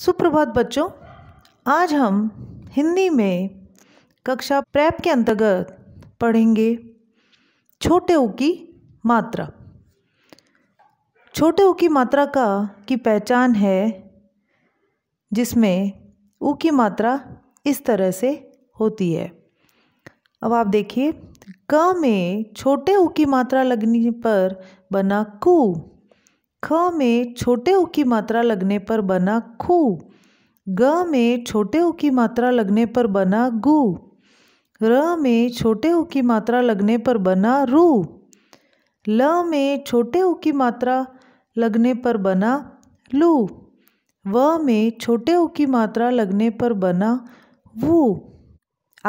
सुप्रभात बच्चों आज हम हिंदी में कक्षा प्रैप के अंतर्गत पढ़ेंगे छोटे ऊ की मात्रा छोटे ऊ की मात्रा का की पहचान है जिसमें ऊ की मात्रा इस तरह से होती है अब आप देखिए क में छोटे ऊ की मात्रा लगने पर बना कू ख में छोटे ऊ की मात्रा लगने पर बना खू ग में छोटे ऊ की मात्रा लगने पर बना गु र में छोटे ऊ की मात्रा लगने पर बना रू ल में छोटे ऊ की मात्रा लगने पर बना लू व में छोटे ऊ की मात्रा लगने पर बना वू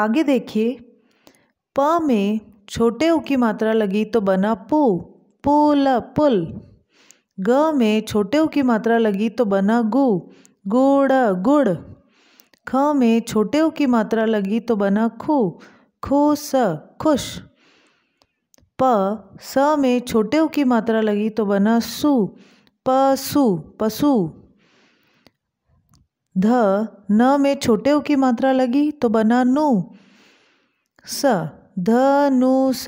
आगे देखिए प में छोटे ऊ की मात्रा लगी तो बना पु पुल पुल ग में छोटे ऊ की मात्रा लगी तो बना गु गुड़ गुड़ ख में छोटे ऊ की मात्रा लगी तो बना खु खुश खुश प स में छोटे ऊ की मात्रा लगी तो बना सु पशु पशु ध न में छोटे ऊ की मात्रा लगी तो बना नु स धनुष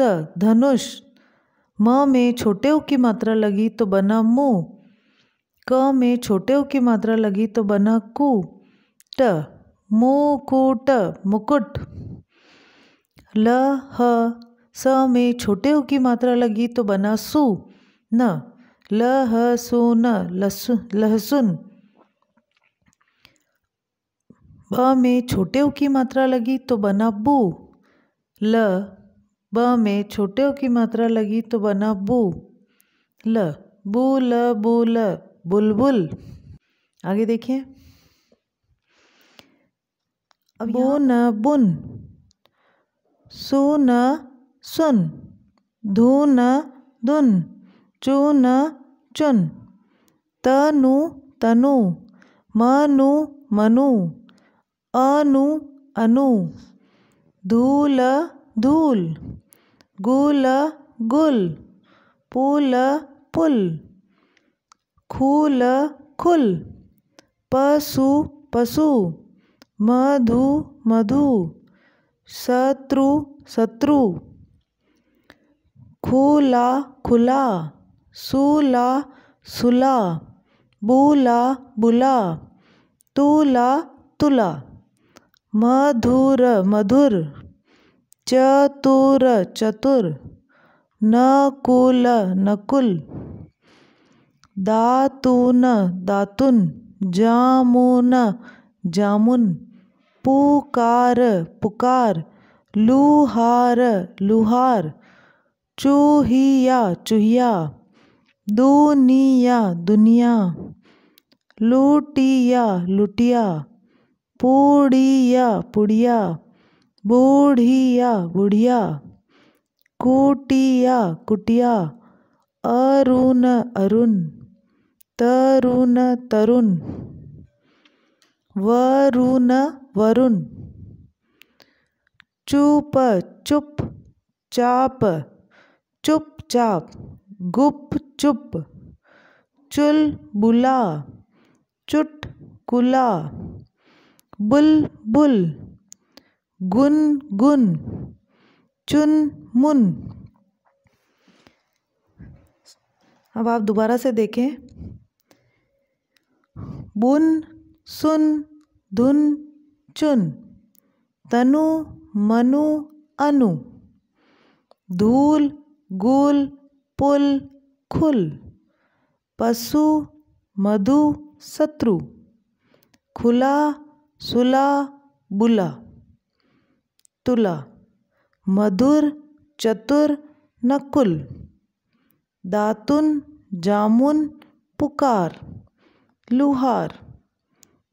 धनुष म में छोटे उ की मात्रा लगी तो बना मु क में छोटे उ की मात्रा लगी तो बना कु ट ट मुकुट ल ह स में छोटे उ की मात्रा लगी तो बना सु न ल ह सु न लहसु लहसुन ब में छोटे उ की मात्रा लगी तो बना बू ल ब में छोटे ओ की मात्रा लगी तो बना बू ल बू ल बू ल बुलबुल आगे देखिए बो न बुन सु न सुन धू न धुन चू न चुन तनु तनु मनु मनु अनु अनु धूल धूल गुल गुल पुल पुल खुल खुल पशु पशु मधु मधु शत्रु शत्रु खुला खुला सुला सुला बुला बुला तुला तुला मधुर मधुर चतुर चतुर नकुल नकुल दातुन दातुन जामुन जामुन पुकार पुकार लुहार लुहार चूहिया चूहिया दुनिया दुनिया लुटिया लुटिया पुड़िया पुड़िया बूढ़िया बुढ़िया कुटिया कुटिया अरुण अरुण तरुण तरुण वरुण वरुण चुप चुप चाप चुप चाप गुप चुप चुल बुला चुट कुला बुल बुल गुन गुन चुन मुन अब आप दोबारा से देखें बुन सुन धुन चुन तनु मनु अनु धूल गुल पुल खुल पशु मधु शत्रु खुला सुला बुला तुला मधुर चतुर नकुल दातुन जामुन पुकार लुहार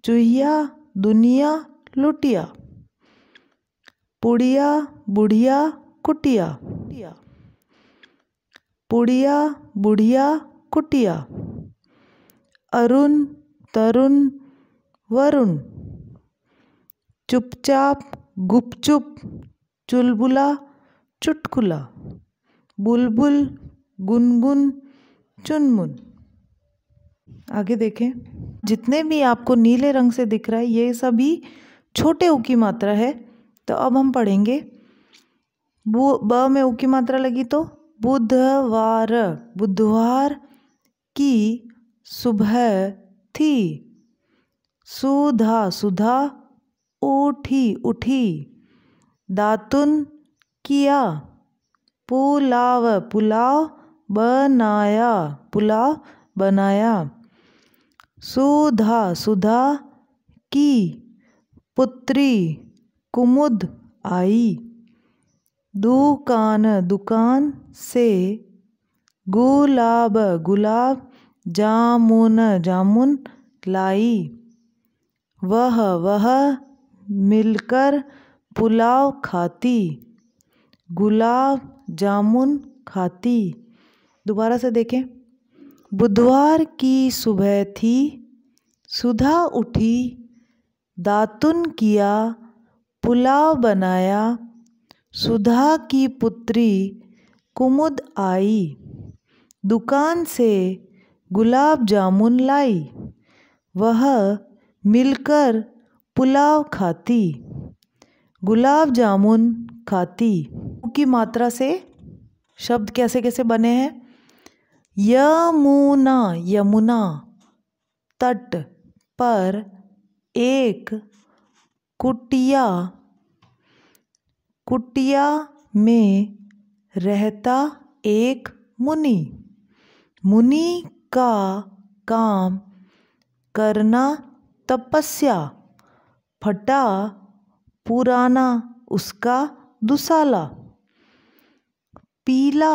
चूहिया दुनिया लुटिया पुड़िया बुढ़िया कुटिया पुड़िया बुढ़िया कुटिया अरुण तरुण वरुण चुपचाप गुपचुप चुलबुला चुटकुला बुलबुल गुनगुन चुनमुन आगे देखें जितने भी आपको नीले रंग से दिख रहा है ये सभी छोटे ऊ की मात्रा है तो अब हम पढ़ेंगे बु ब में ऊ की मात्रा लगी तो बुधवार बुधवार की सुबह थी सुधा सुधा उठी उठी दातुन किया पुलाव पुलाव बनाया पुलाव बनाया सुधा सुधा की पुत्री कुमुद आई दुकान दुकान से गुलाब गुलाब जामुन जामुन लाई वह वह मिलकर पुलाव खाती गुलाब जामुन खाती दोबारा से देखें बुधवार की सुबह थी सुधा उठी दातुन किया पुलाव बनाया सुधा की पुत्री कुमुद आई दुकान से गुलाब जामुन लाई वह मिलकर पुलाव खाती गुलाब जामुन खाती की मात्रा से शब्द कैसे कैसे बने हैं यमुना यमुना तट पर एक कुटिया कुटिया में रहता एक मुनि मुनि का काम करना तपस्या फटा पुराना उसका दुसाला पीला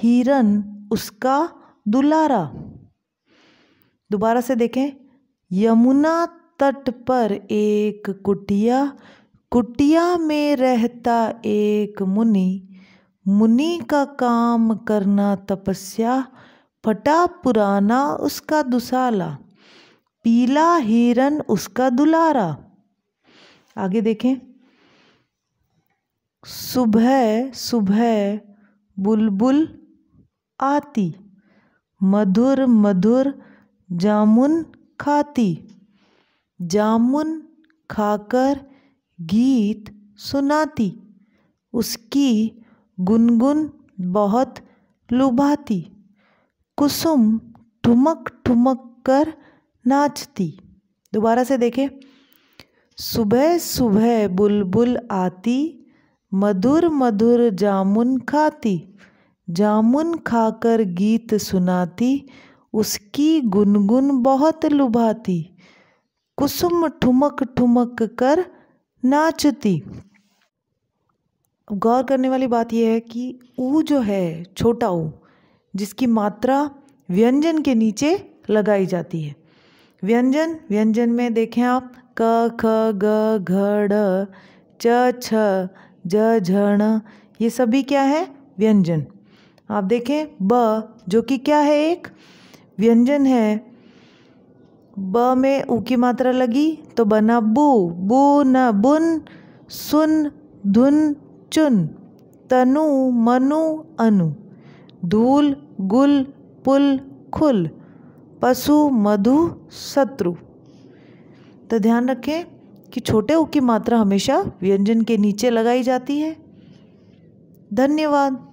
हिरन उसका दुलारा दोबारा से देखें यमुना तट पर एक कुटिया कुटिया में रहता एक मुनि मुनि का काम करना तपस्या फटा पुराना उसका दुसाला पीला हिरन उसका दुलारा आगे देखें सुबह सुबह बुलबुल आती मधुर मधुर जामुन खाती जामुन खाकर गीत सुनाती उसकी गुनगुन बहुत लुभाती कुसुम ठुमक ठुमक कर नाचती दोबारा से देखें सुबह सुबह बुलबुल आती मधुर मधुर जामुन खाती जामुन खाकर गीत सुनाती उसकी गुनगुन बहुत लुभाती कुसुम ठुमक ठुमक कर नाचती गौर करने वाली बात यह है कि ऊ जो है छोटा ऊ जिसकी मात्रा व्यंजन के नीचे लगाई जाती है व्यंजन व्यंजन में देखें आप क ख ग घ च छ ज झण ये सभी क्या है व्यंजन आप देखें ब जो कि क्या है एक व्यंजन है ब में ऊ की मात्रा लगी तो बना बू बू न बुन सुन धुन चुन तनु मनु अनु धूल गुल पुल खुल पशु मधु शत्रु तो ध्यान रखें कि छोटे ऊ की मात्रा हमेशा व्यंजन के नीचे लगाई जाती है धन्यवाद